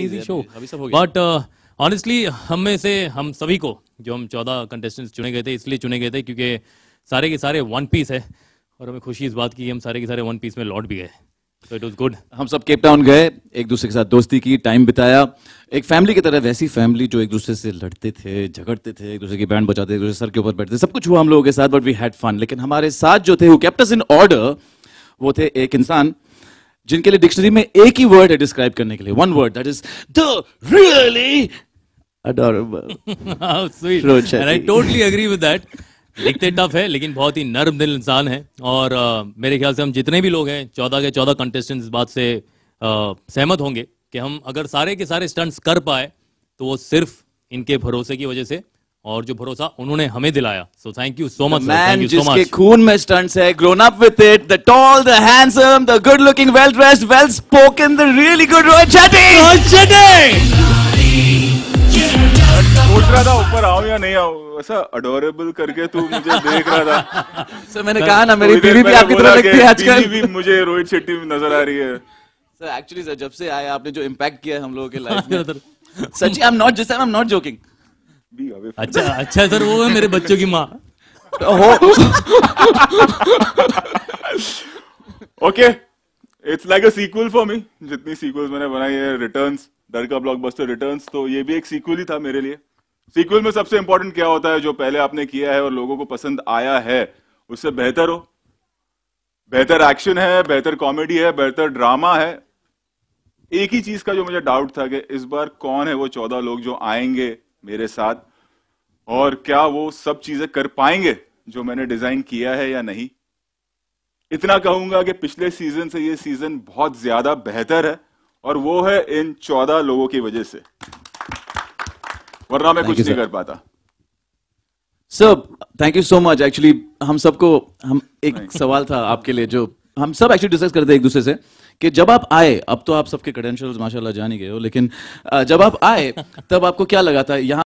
easy show but honestly हम में से हम सभी को जो हम चौदह कंटेस्टेंट्स चुने गए थे इसलिए चुने गए थे क्योंकि सारे के सारे वन पीस है और हमें खुशी इस बात की हम सारे के सारे वन पीस में लौट भी गए तो इट वाज गुड हम सब केप टाउन गए एक दूसरे के साथ दोस्ती की टाइम बिताया एक फैमिली की तरह वैसी फैमिली जो एक दूसरे से लड़ते थे झगड़ते थे एक दूसरे की बैंड बजाते थे एक दूसरे सर के ऊपर बैठते सब कुछ हुआ हम लोगों के साथ बट वी हैड फन लेकिन हमारे साथ जो थे वो कैप्टन इन ऑर्डर वो थे एक इंसान जिनके लिए डिक्शनरी में एक ही वर्ड है डिस्क्राइब करने के लिए one word that is the really लिखते टफ है लेकिन बहुत ही नर्म दिल इंसान है और uh, मेरे ख्याल से हम जितने भी लोग हैं चौदह के चौदह कंटेस्टेंट इस बात से uh, सहमत होंगे कि हम अगर सारे के सारे स्टंट्स कर पाए तो वो सिर्फ इनके भरोसे की वजह से और जो भरोसा उन्होंने हमें दिलाया so thank you so much man जिसके खून में स्टंट्स है grown up with it the tall the handsome the good looking well dressed well spoken the really good Rohit Shetty Rohit Shetty सोच रहा था ऊपर आओ या नहीं आओ ऐसा अडोरेबल करके तू मुझे देख रहा था सर मैंने कहा ना मेरी बीवी भी आपकी तरह लगती है आजकल बीवी भी मुझे रोहित शेट्टी नजर आ रही है सर एक्चुअली सर जब से आए आपने जो इंपैक्ट किया है हम लोगों के लाइफ में सर सच्ची I am not just I am not joking away अच्छा अच्छा सर वो है मेरे बच्चों की माँ okay it's like a sequel for me जितनी सीक्वल्स मैंने बनाई है रिटर्न्स डर का ब्लॉकबस्टर रिटर्न्स तो ये भी एक सीक्वल ही था मेरे लिए सीक्वल में सबसे इंपॉर्टेंट क्या होता है जो पहले आपने किया है और लोगों को पसंद आया है उससे बेहतर हो बेहतर एक्शन है बेहतर कॉमेडी है बेहतर ड्रामा है एक ही चीज का जो मुझे डाउट था कि इस बार कौन है वो चौदह लोग जो आएंगे मेरे साथ और क्या वो सब चीजें कर पाएंगे जो मैंने डिजाइन किया है या नहीं इतना कहूंगा कि पिछले सीजन से ये सीजन बहुत ज्यादा बेहतर है और वो है इन चौदह लोगों की वजह से वरना मैं कुछ नहीं कर पाता sir thank you so much actually हम सबको हम एक सवाल था आपके लिए जो हम सब एक्चुअली डिस्कस करते हैं एक दूसरे से कि जब आप आए अब तो आप सबके क्रेडेंशियल्स माशाल्लाह जान ही गए हो लेकिन जब आप आए तब आपको क्या लगा था यहाँ